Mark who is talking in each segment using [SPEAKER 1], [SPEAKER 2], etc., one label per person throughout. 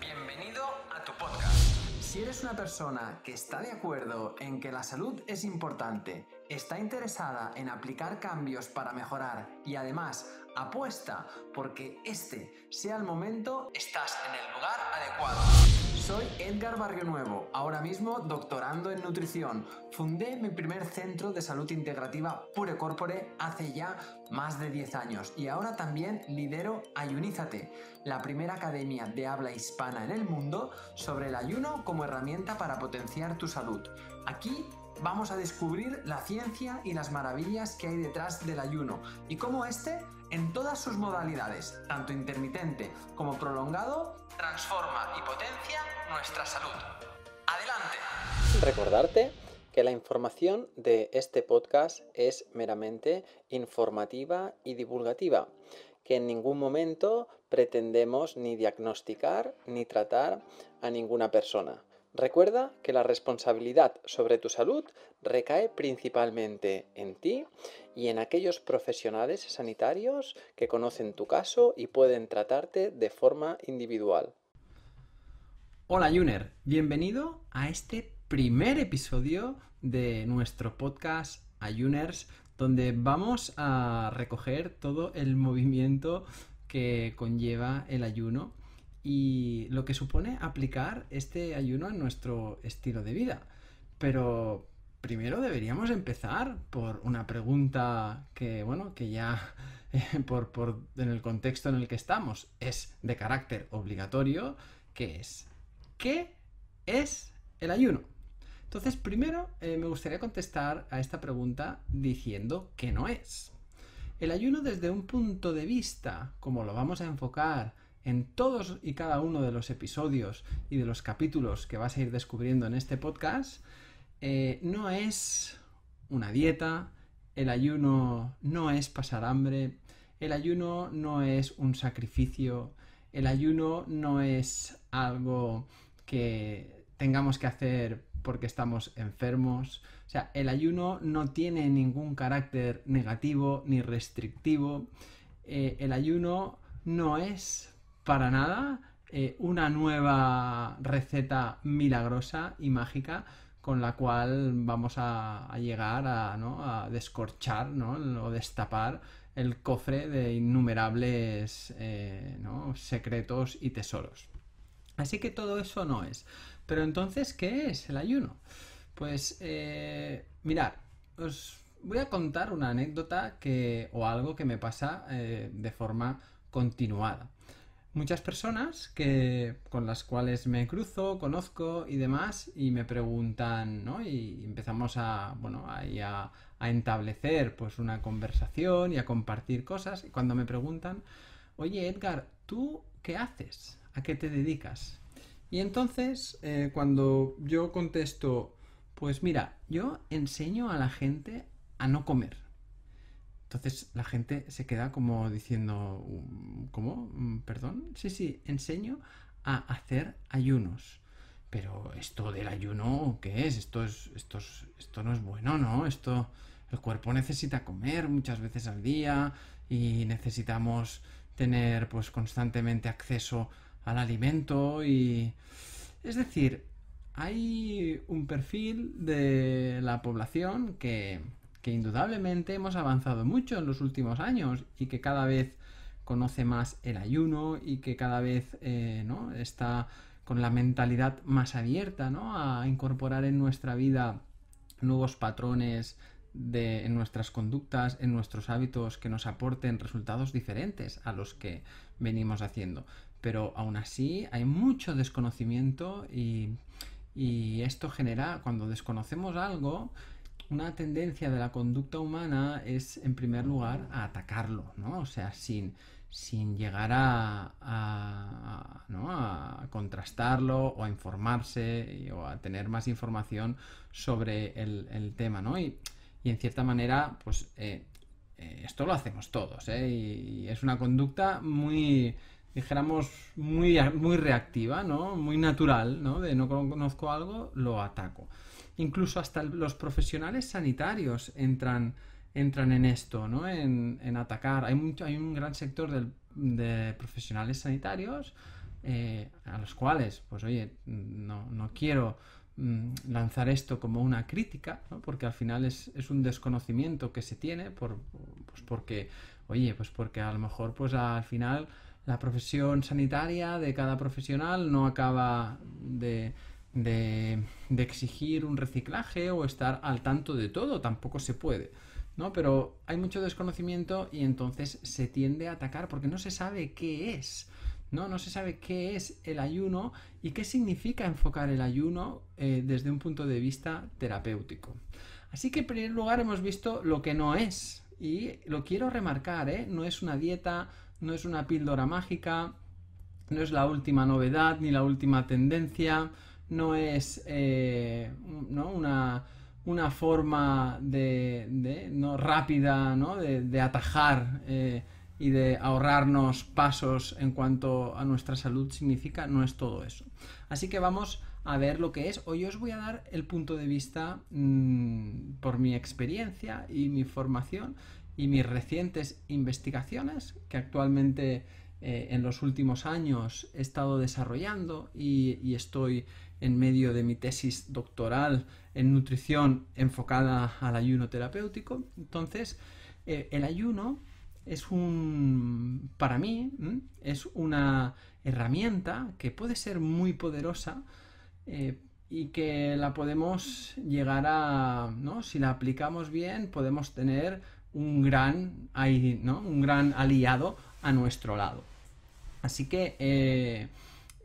[SPEAKER 1] bienvenido a tu podcast. Si eres una persona que está de acuerdo en que la salud es importante, está interesada en aplicar cambios para mejorar y además apuesta porque este sea el momento, estás en el lugar adecuado. Soy Edgar Barrio Nuevo, ahora mismo doctorando en nutrición. Fundé mi primer centro de salud integrativa Pure Corpore hace ya más de 10 años y ahora también lidero Ayunízate, la primera academia de habla hispana en el mundo sobre el ayuno como herramienta para potenciar tu salud. Aquí vamos a descubrir la ciencia y las maravillas que hay detrás del ayuno y cómo este, en todas sus modalidades, tanto intermitente como prolongado, transforma y potencia nuestra salud. Adelante. Recordarte que la información de este podcast es meramente informativa y divulgativa, que en ningún momento pretendemos ni diagnosticar ni tratar a ninguna persona. Recuerda que la responsabilidad sobre tu salud recae principalmente en ti y en aquellos profesionales sanitarios que conocen tu caso y pueden tratarte de forma individual. Hola Juner, bienvenido a este primer episodio de nuestro podcast Ayuners, donde vamos a recoger todo el movimiento que conlleva el ayuno y lo que supone aplicar este ayuno en nuestro estilo de vida. Pero primero deberíamos empezar por una pregunta que, bueno, que ya eh, por, por, en el contexto en el que estamos es de carácter obligatorio, que es, ¿qué es el ayuno? Entonces, primero eh, me gustaría contestar a esta pregunta diciendo que no es. El ayuno desde un punto de vista, como lo vamos a enfocar en todos y cada uno de los episodios y de los capítulos que vas a ir descubriendo en este podcast, eh, no es una dieta, el ayuno no es pasar hambre, el ayuno no es un sacrificio, el ayuno no es algo que tengamos que hacer porque estamos enfermos. O sea, el ayuno no tiene ningún carácter negativo ni restrictivo. Eh, el ayuno no es para nada eh, una nueva receta milagrosa y mágica con la cual vamos a, llegar a, descorchar ¿no? o destapar el cofre de innumerables eh, secretos y tesoros. Así que todo eso no es. Pero entonces, ¿qué es el ayuno? Pues eh, mirad, os voy a contar una anécdota que, o algo que me pasa de forma continuada muchas personas que, con las cuales me cruzo, conozco y demás, y me preguntan, ¿no? Y empezamos a, bueno, a, establecer pues una conversación y a compartir cosas. Y cuando me preguntan, oye Edgar, ¿tú qué haces? ¿A qué te dedicas? Y entonces, eh, cuando yo contesto, pues mira, yo enseño a la gente a no comer. Entonces la gente se queda como diciendo, mm, ¿cómo? Mm, ¿Perdón? Sí, sí, enseño a hacer ayunos. Pero esto del ayuno, ¿qué es? Esto, es, esto, esto no es bueno, ¿no? Esto, el cuerpo necesita comer muchas veces al día y necesitamos tener pues constantemente acceso al alimento y... Es decir, hay un perfil de la población que que indudablemente hemos avanzado mucho en los últimos años y que cada vez conoce más el ayuno y que cada vez eh, está con la mentalidad más abierta a incorporar en nuestra vida nuevos patrones de, en nuestras conductas, en nuestros hábitos que nos aporten resultados diferentes a los que venimos haciendo. Pero aún así hay mucho desconocimiento y esto genera, cuando desconocemos algo, una tendencia de la conducta humana es, en primer lugar, a atacarlo, ¿no? O sea, sin, llegar a, ¿no? a, contrastarlo o a informarse o a tener más información sobre el, el tema, ¿no? Y, y, en cierta manera, pues eh, eh, esto lo hacemos todos, ¿eh? Y, es una conducta muy, dijéramos, muy, muy reactiva, ¿no? Muy natural, ¿no? De no conozco algo, lo ataco. Incluso hasta los profesionales sanitarios entran, entran en esto, ¿no? En, en atacar. Hay, mucho, hay un gran sector de profesionales sanitarios eh, a los cuales, pues oye, no, no quiero mm, lanzar esto como una crítica, ¿no? porque al final es, es, un desconocimiento que se tiene, por, pues porque, oye, pues porque a lo mejor pues al final la profesión sanitaria de cada profesional no acaba de, de, exigir un reciclaje o estar al tanto de todo, tampoco se puede. ¿no? Pero hay mucho desconocimiento y entonces se tiende a atacar porque no se sabe qué es. ¿no? no se sabe qué es el ayuno y qué significa enfocar el ayuno eh, desde un punto de vista terapéutico. Así que en primer lugar hemos visto lo que no es. Y lo quiero remarcar, ¿eh? no es una dieta, no es una píldora mágica, no es la última novedad ni la última tendencia, no es eh, Una, forma de, ¿no? rápida De, atajar eh, y de ahorrarnos pasos en cuanto a nuestra salud significa, no es todo eso. Así que vamos a ver lo que es. Hoy os voy a dar el punto de vista mm, por mi experiencia y mi formación y mis recientes investigaciones que actualmente eh, en los últimos años he estado desarrollando y, estoy en medio de mi tesis doctoral en nutrición enfocada al ayuno terapéutico. Entonces, eh, el ayuno es un, para mí, es una herramienta que puede ser muy poderosa eh, y que la podemos llegar a, Si la aplicamos bien, podemos tener un gran, un gran aliado a nuestro lado. Así que, eh,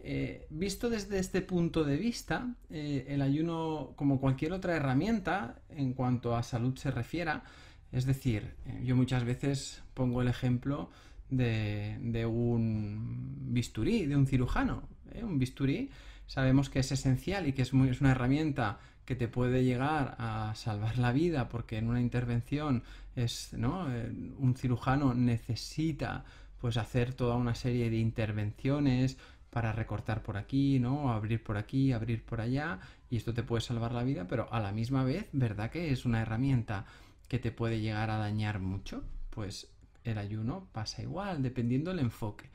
[SPEAKER 1] eh, visto desde este punto de vista, eh, el ayuno, como cualquier otra herramienta en cuanto a salud se refiera, es decir, yo muchas veces pongo el ejemplo de, un bisturí, de un cirujano. Un bisturí sabemos que es esencial y que es, es una herramienta que te puede llegar a salvar la vida porque en una intervención es, ¿no? un cirujano necesita pues hacer toda una serie de intervenciones para recortar por aquí, ¿no? Abrir por aquí, abrir por allá, y esto te puede salvar la vida, pero a la misma vez, ¿verdad que es una herramienta que te puede llegar a dañar mucho? Pues el ayuno pasa igual, dependiendo del enfoque.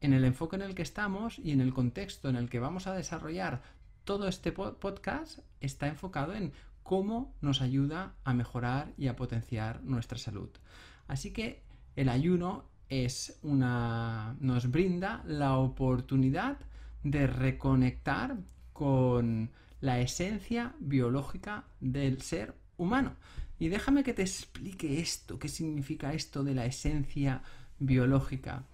[SPEAKER 1] En el enfoque en el que estamos y en el contexto en el que vamos a desarrollar todo este podcast está enfocado en cómo nos ayuda a mejorar y a potenciar nuestra salud. Así que el ayuno una, nos brinda la oportunidad de reconectar con la esencia biológica del ser humano. Y déjame que te explique esto, qué significa esto de la esencia biológica.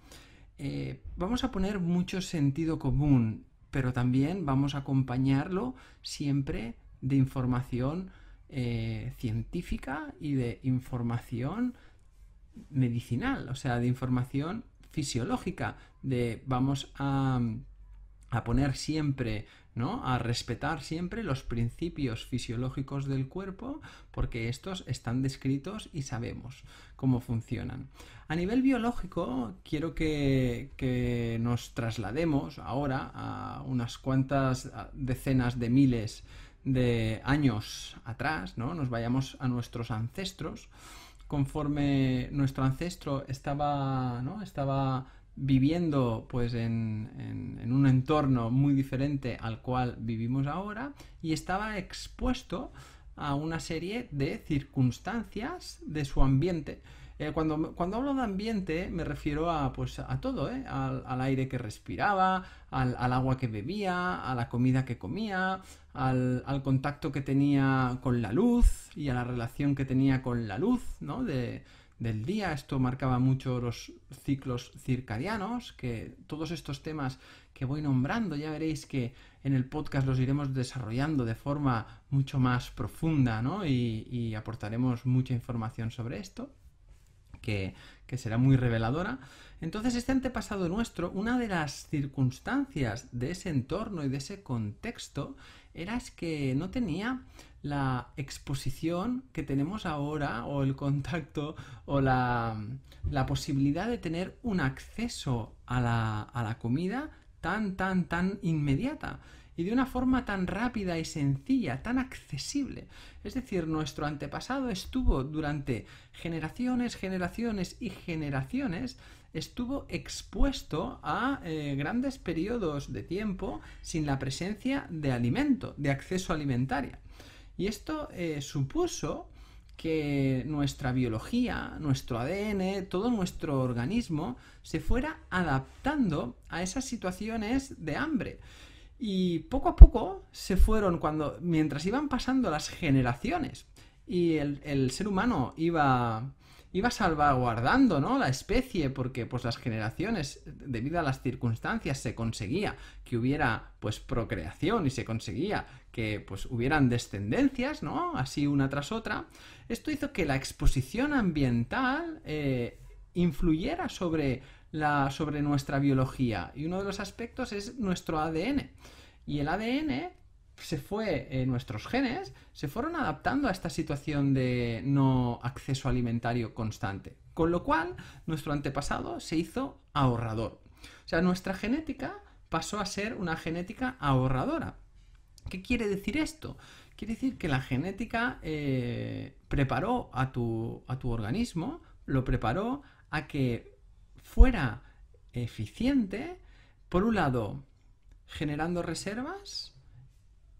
[SPEAKER 1] Eh, vamos a poner mucho sentido común, pero también vamos a acompañarlo siempre de información eh, científica y de información medicinal, o sea, de información fisiológica, de vamos a, mm, a poner siempre ¿no? A respetar siempre los principios fisiológicos del cuerpo porque estos están descritos y sabemos cómo funcionan. A nivel biológico, quiero que, nos traslademos ahora a unas cuantas decenas de miles de años atrás, ¿no? Nos vayamos a nuestros ancestros conforme nuestro ancestro estaba, ¿no? estaba viviendo pues en, en, un entorno muy diferente al cual vivimos ahora y estaba expuesto a una serie de circunstancias de su ambiente eh, cuando, hablo de ambiente me refiero a, pues, a todo, ¿eh? al, aire que respiraba, al, agua que bebía, a la comida que comía, al, contacto que tenía con la luz y a la relación que tenía con la luz del día. Esto marcaba mucho los ciclos circadianos, que todos estos temas que voy nombrando, ya veréis que en el podcast los iremos desarrollando de forma mucho más profunda, ¿no? y aportaremos mucha información sobre esto que, será muy reveladora. Entonces, este antepasado nuestro, una de las circunstancias de ese entorno y de ese contexto era es que no tenía la exposición que tenemos ahora o el contacto o la, posibilidad de tener un acceso a la, a la comida tan, tan, tan inmediata y de una forma tan rápida y sencilla, tan accesible. Es decir, nuestro antepasado estuvo durante generaciones, generaciones y generaciones estuvo expuesto a eh, grandes periodos de tiempo sin la presencia de alimento, de acceso alimentaria. Y esto eh, supuso que nuestra biología, nuestro ADN, todo nuestro organismo se fuera adaptando a esas situaciones de hambre. Y poco a poco se fueron cuando, mientras iban pasando las generaciones y el, ser humano iba, iba salvaguardando ¿no? la especie porque pues las generaciones, debido a las circunstancias, se conseguía que hubiera pues procreación y se conseguía que pues hubieran descendencias, ¿no? Así una tras otra. Esto hizo que la exposición ambiental eh, influyera sobre la, sobre nuestra biología. Y uno de los aspectos es nuestro ADN. Y el ADN se fue, en eh, nuestros genes se fueron adaptando a esta situación de no acceso alimentario constante. Con lo cual, nuestro antepasado se hizo ahorrador. O sea, nuestra genética pasó a ser una genética ahorradora. ¿Qué quiere decir esto? Quiere decir que la genética eh, preparó a tu, a tu organismo, lo preparó a que fuera eficiente, por un lado, generando reservas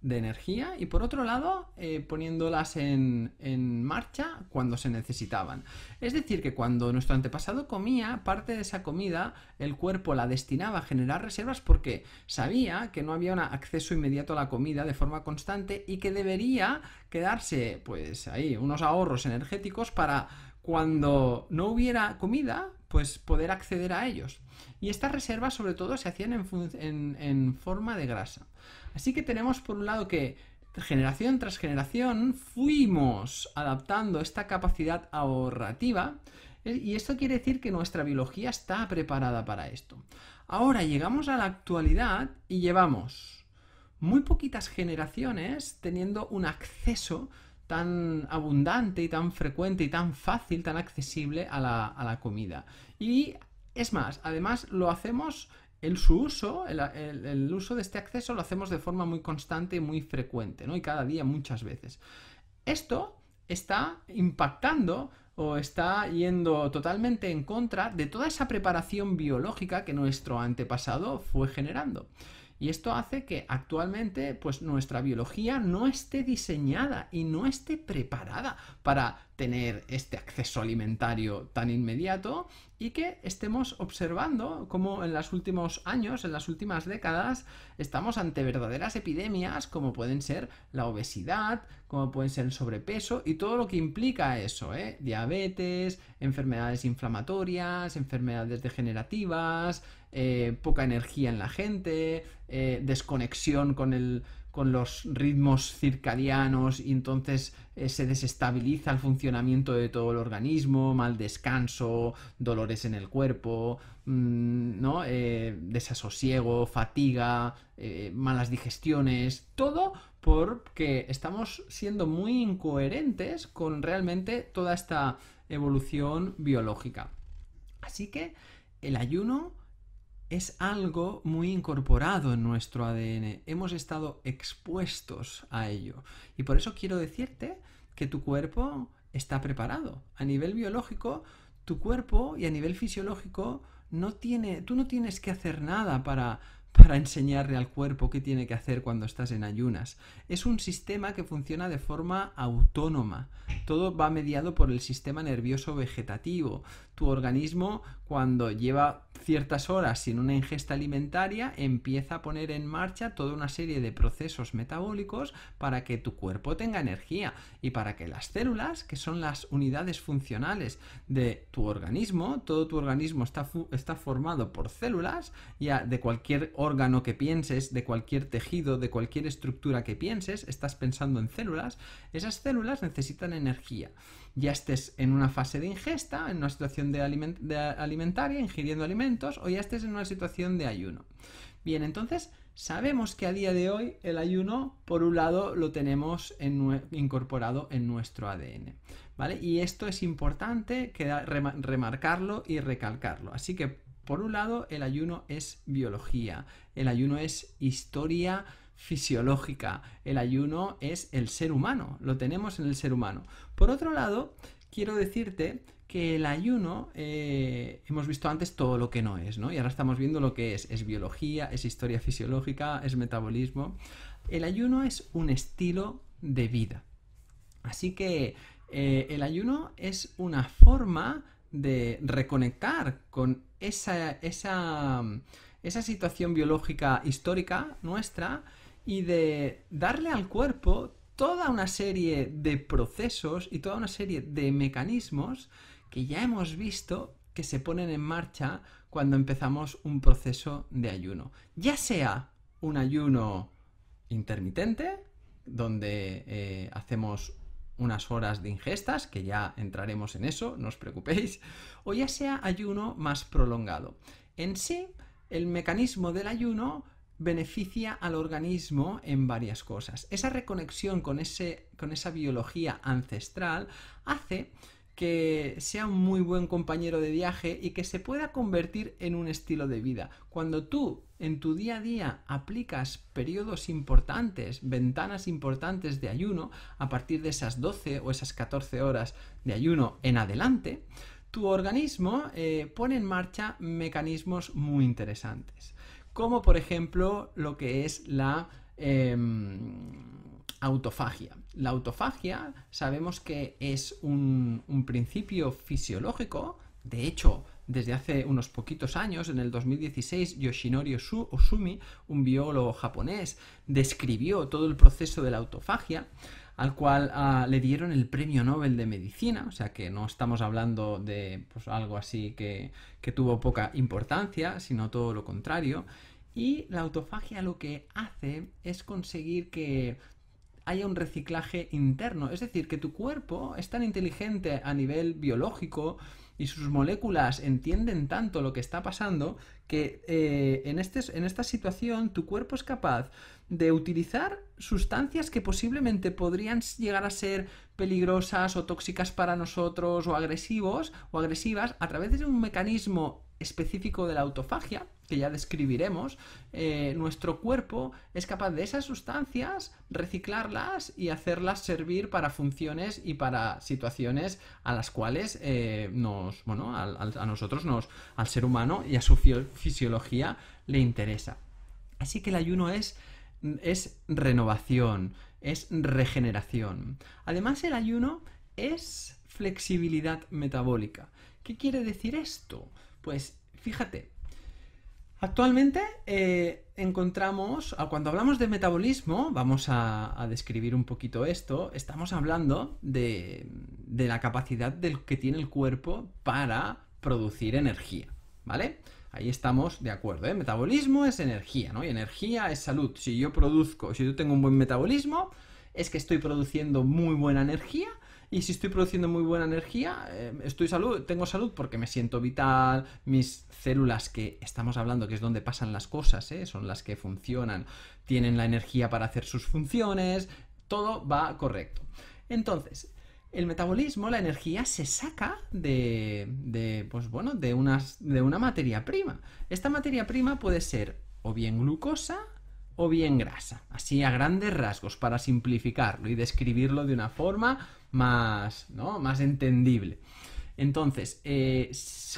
[SPEAKER 1] de energía y por otro lado eh, poniéndolas en, en, marcha cuando se necesitaban. Es decir, que cuando nuestro antepasado comía, parte de esa comida el cuerpo la destinaba a generar reservas porque sabía que no había un acceso inmediato a la comida de forma constante y que debería quedarse pues ahí unos ahorros energéticos para cuando no hubiera comida, pues poder acceder a ellos. Y estas reservas sobre todo se hacían en, forma de grasa. Así que tenemos por un lado que generación tras generación fuimos adaptando esta capacidad ahorrativa eh, y esto quiere decir que nuestra biología está preparada para esto. Ahora llegamos a la actualidad y llevamos muy poquitas generaciones teniendo un acceso tan abundante y tan frecuente y tan fácil, tan accesible a la, comida. Y es más, además lo hacemos el su uso, el, uso de este acceso lo hacemos de forma muy constante y muy frecuente, ¿no? Y cada día muchas veces. Esto está impactando o está yendo totalmente en contra de toda esa preparación biológica que nuestro antepasado fue generando. Y esto hace que actualmente pues nuestra biología no esté diseñada y no esté preparada para tener este acceso alimentario tan inmediato y que estemos observando cómo en los últimos años, en las últimas décadas, estamos ante verdaderas epidemias como pueden ser la obesidad, como pueden ser el sobrepeso y todo lo que implica eso, ¿eh? diabetes, enfermedades inflamatorias, enfermedades degenerativas, eh, poca energía en la gente, eh, desconexión con, los ritmos circadianos y entonces eh, se desestabiliza el funcionamiento de todo el organismo, mal descanso, dolores en el cuerpo, mm, desasosiego, fatiga, malas digestiones, todo porque estamos siendo muy incoherentes con realmente toda esta evolución biológica. Así que el ayuno es algo muy incorporado en nuestro ADN. Hemos estado expuestos a ello. Y por eso quiero decirte que tu cuerpo está preparado. A nivel biológico, tu cuerpo y a nivel fisiológico, no tiene, tú no tienes que hacer nada para, para enseñarle al cuerpo qué tiene que hacer cuando estás en ayunas. Es un sistema que funciona de forma autónoma. Todo va mediado por el sistema nervioso vegetativo tu organismo cuando lleva ciertas horas sin una ingesta alimentaria empieza a poner en marcha toda una serie de procesos metabólicos para que tu cuerpo tenga energía y para que las células, que son las unidades funcionales de tu organismo, todo tu organismo está, está formado por células, ya de cualquier órgano que pienses, de cualquier tejido, de cualquier estructura que pienses, estás pensando en células, esas células necesitan energía ya estés en una fase de ingesta, en una situación de, alimentaria, ingiriendo alimentos, o ya estés en una situación de ayuno. Bien, entonces sabemos que a día de hoy el ayuno, por un lado, lo tenemos incorporado en nuestro ADN. ¿Vale? Y esto es importante que remarcarlo y recalcarlo. Así que, por un lado, el ayuno es biología, el ayuno es historia fisiológica. El ayuno es el ser humano, lo tenemos en el ser humano. Por otro lado, quiero decirte que el ayuno, eh, hemos visto antes todo lo que no es, ¿no? Y ahora estamos viendo lo que es. Es biología, es historia fisiológica, es metabolismo. El ayuno es un estilo de vida. Así que eh, el ayuno es una forma de reconectar con esa, esa, esa situación biológica histórica nuestra y de darle al cuerpo toda una serie de procesos y toda una serie de mecanismos que ya hemos visto que se ponen en marcha cuando empezamos un proceso de ayuno. Ya sea un ayuno intermitente, donde eh, hacemos unas horas de ingestas, que ya entraremos en eso, no os preocupéis, o ya sea ayuno más prolongado. En sí, el mecanismo del ayuno beneficia al organismo en varias cosas. Esa reconexión con, esa biología ancestral hace que sea un muy buen compañero de viaje y que se pueda convertir en un estilo de vida. Cuando tú en tu día a día aplicas periodos importantes, ventanas importantes de ayuno, a partir de esas 12 o esas 14 horas de ayuno en adelante, tu organismo eh, pone en marcha mecanismos muy interesantes como por ejemplo lo que es la em, autofagia. La autofagia sabemos que es un, un principio fisiológico, de hecho, desde hace unos poquitos años, en el 2016, Yoshinori Osumi, un biólogo japonés, describió todo el proceso de la autofagia al cual ah, le dieron el premio Nobel de Medicina, o sea que no estamos hablando de pues, algo así que, que tuvo poca importancia, sino todo lo contrario. Y la autofagia lo que hace es conseguir que haya un reciclaje interno, es decir, que tu cuerpo es tan inteligente a nivel biológico, y sus moléculas entienden tanto lo que está pasando que eh, en, este, en esta situación tu cuerpo es capaz de utilizar sustancias que posiblemente podrían llegar a ser peligrosas o tóxicas para nosotros o agresivos o agresivas a través de un mecanismo específico de la autofagia, que ya describiremos, eh, nuestro cuerpo es capaz de esas sustancias reciclarlas y hacerlas servir para funciones y para situaciones a las cuales eh, nos, bueno, a, nosotros, nos, al ser humano y a su fisiología le interesa. Así que el ayuno es, es renovación, es regeneración. Además, el ayuno es flexibilidad metabólica. ¿Qué quiere decir esto? Pues fíjate, actualmente eh, encontramos, ah, cuando hablamos de metabolismo, vamos a, describir un poquito esto, estamos hablando de, la capacidad del que tiene el cuerpo para producir energía, ¿vale? Ahí estamos de acuerdo, ¿eh? Metabolismo es energía, ¿no? Y energía es salud. Si yo produzco, si yo tengo un buen metabolismo, es que estoy produciendo muy buena energía y si estoy produciendo muy buena energía, eh, estoy salud, tengo salud porque me siento vital, mis células que estamos hablando que es donde pasan las cosas, eh, son las que funcionan, tienen la energía para hacer sus funciones, todo va correcto. Entonces, el metabolismo, la energía, se saca de, de pues bueno, de, unas, de una materia prima. Esta materia prima puede ser o bien glucosa, o bien grasa. Así a grandes rasgos, para simplificarlo y describirlo de una forma más, ¿no? más entendible. Entonces, eh,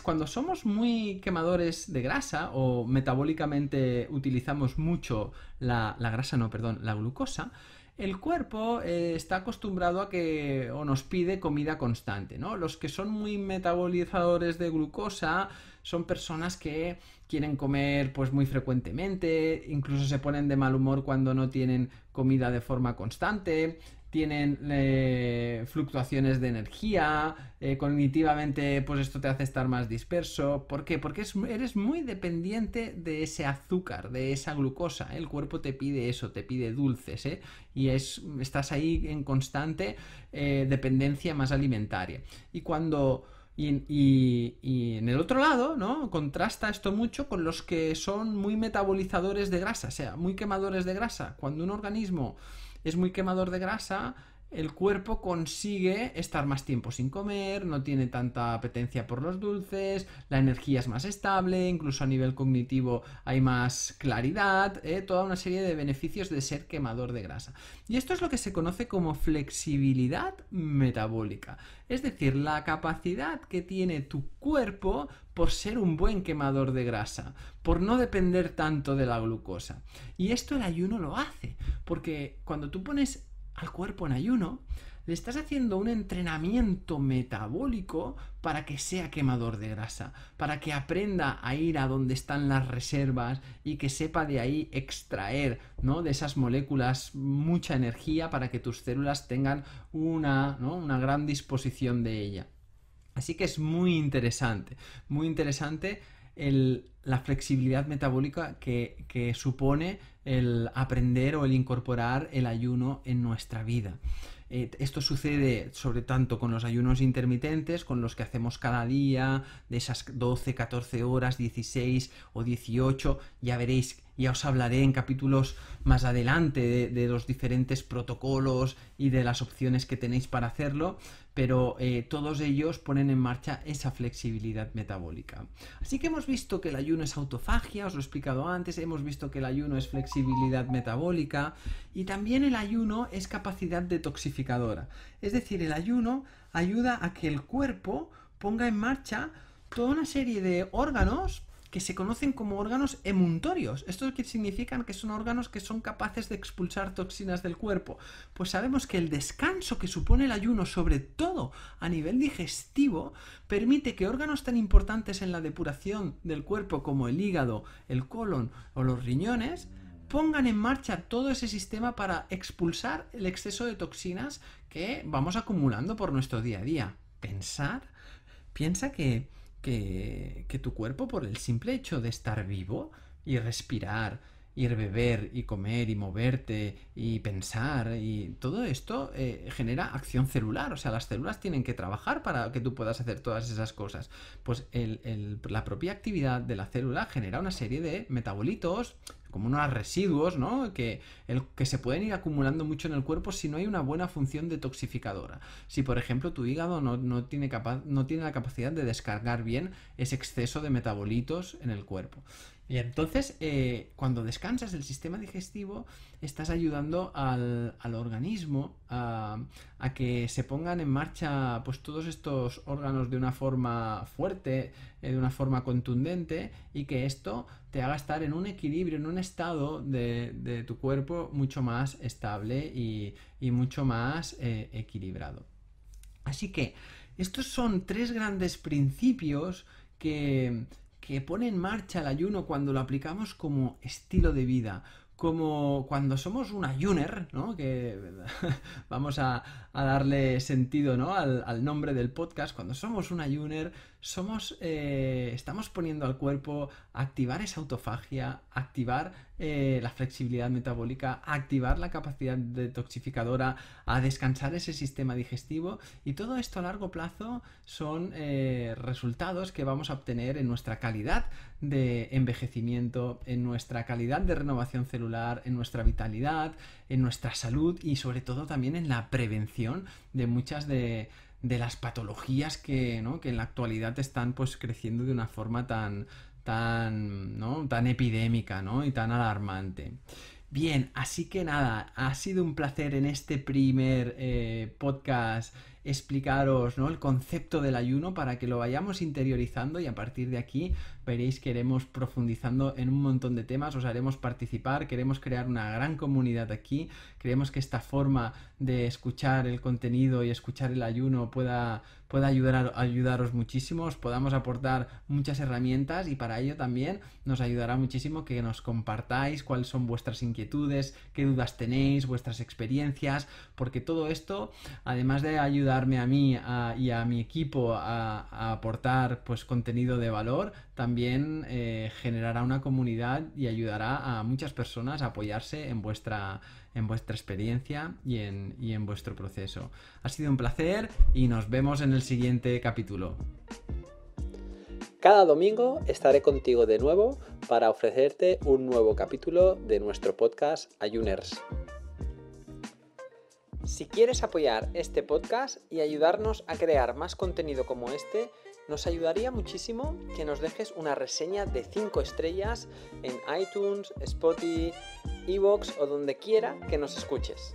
[SPEAKER 1] cuando somos muy quemadores de grasa o metabólicamente utilizamos mucho la, grasa, no, perdón, la glucosa, el cuerpo eh, está acostumbrado a que o nos pide comida constante, ¿no? Los que son muy metabolizadores de glucosa son personas que quieren comer pues muy frecuentemente, incluso se ponen de mal humor cuando no tienen comida de forma constante, tienen eh, fluctuaciones de energía, eh, cognitivamente pues esto te hace estar más disperso. ¿Por qué? Porque eres muy dependiente de ese azúcar, de esa glucosa. El cuerpo te pide eso, te pide dulces, ¿eh? Y estás ahí en constante dependencia más alimentaria. Y cuando y, en el otro lado, ¿no? Contrasta esto mucho con los que son muy metabolizadores de grasa, o sea, muy quemadores de grasa. Cuando un organismo es muy quemador de grasa, el cuerpo consigue estar más tiempo sin comer, no tiene tanta apetencia por los dulces, la energía es más estable, incluso a nivel cognitivo hay más claridad, eh, toda una serie de beneficios de ser quemador de grasa. Y esto es lo que se conoce como flexibilidad metabólica, es decir, la capacidad que tiene tu cuerpo por ser un buen quemador de grasa, por no depender tanto de la glucosa. Y esto el ayuno lo hace, porque cuando tú pones al cuerpo en ayuno, le estás haciendo un entrenamiento metabólico para que sea quemador de grasa, para que aprenda a ir a donde están las reservas y que sepa de ahí extraer, ¿no? De esas moléculas mucha energía para que tus células tengan una, ¿no? una gran disposición de ella. Así que es muy interesante, muy interesante el la flexibilidad metabólica que, supone el aprender o el incorporar el ayuno en nuestra vida. Eh, esto sucede sobre tanto con los ayunos intermitentes, con los que hacemos cada día, de esas 12, 14 horas, 16 o 18, ya veréis ya os hablaré en capítulos más adelante de, los diferentes protocolos y de las opciones que tenéis para hacerlo, pero eh, todos ellos ponen en marcha esa flexibilidad metabólica. Así que hemos visto que el ayuno es autofagia, os lo he explicado antes, hemos visto que el ayuno es flexibilidad metabólica y también el ayuno es capacidad detoxificadora. Es decir, el ayuno ayuda a que el cuerpo ponga en marcha toda una serie de órganos que se conocen como órganos emuntorios. ¿Esto qué significan? Que son órganos que son capaces de expulsar toxinas del cuerpo. Pues sabemos que el descanso que supone el ayuno, sobre todo a nivel digestivo, permite que órganos tan importantes en la depuración del cuerpo como el hígado, el colon o los riñones, pongan en marcha todo ese sistema para expulsar el exceso de toxinas que vamos acumulando por nuestro día a día. Pensar, piensa que que, tu cuerpo por el simple hecho de estar vivo y respirar, y beber y comer y moverte y pensar y todo esto eh, genera acción celular, o sea, las células tienen que trabajar para que tú puedas hacer todas esas cosas. Pues la propia actividad de la célula genera una serie de metabolitos, como unos residuos, ¿no? Que, el, que se pueden ir acumulando mucho en el cuerpo si no hay una buena función detoxificadora. Si, por ejemplo, tu hígado no, tiene, no tiene la capacidad de descargar bien ese exceso de metabolitos en el cuerpo. Y entonces, eh, cuando descansas el sistema digestivo, estás ayudando al, organismo a, que se pongan en marcha pues, todos estos órganos de una forma fuerte, eh, de una forma contundente, y que esto te haga estar en un equilibrio, en un estado de, tu cuerpo mucho más estable y, mucho más eh, equilibrado. Así que estos son tres grandes principios que, que pone en marcha el ayuno cuando lo aplicamos como estilo de vida, como cuando somos un ayuner, ¿no? Que vamos a, darle sentido, ¿no? al, al, nombre del podcast. Cuando somos un ayuner, somos, eh, estamos poniendo al cuerpo a activar esa autofagia, a activar eh, la flexibilidad metabólica, a activar la capacidad detoxificadora, a descansar ese sistema digestivo y todo esto a largo plazo son eh, resultados que vamos a obtener en nuestra calidad de envejecimiento, en nuestra calidad de renovación celular, en nuestra vitalidad, en nuestra salud y sobre todo también en la prevención de muchas de de las patologías que, ¿no? que en la actualidad están pues creciendo de una forma tan, tan, ¿no? tan epidémica ¿no? y tan alarmante. Bien, así que nada, ha sido un placer en este primer eh, podcast explicaros el concepto del ayuno para que lo vayamos interiorizando y a partir de aquí veréis que iremos profundizando en un montón de temas, os haremos participar, queremos crear una gran comunidad aquí, creemos que esta forma de escuchar el contenido y escuchar el ayuno pueda, pueda ayudar, ayudaros muchísimo, os podamos aportar muchas herramientas y para ello también nos ayudará muchísimo que nos compartáis cuáles son vuestras inquietudes, qué dudas tenéis, vuestras experiencias, porque todo esto, además de ayudarme a mí y a mi equipo a, a aportar pues contenido de valor, también eh, generará una comunidad y ayudará a muchas personas a apoyarse en vuestra, en vuestra experiencia y en, y en vuestro proceso. Ha sido un placer y nos vemos en el siguiente capítulo. Cada domingo estaré contigo de nuevo para ofrecerte un nuevo capítulo de nuestro podcast Ayuners. Si quieres apoyar este podcast y ayudarnos a crear más contenido como este, nos ayudaría muchísimo que nos dejes una reseña de 5 estrellas en iTunes, Spotify, Evox o donde quiera que nos escuches.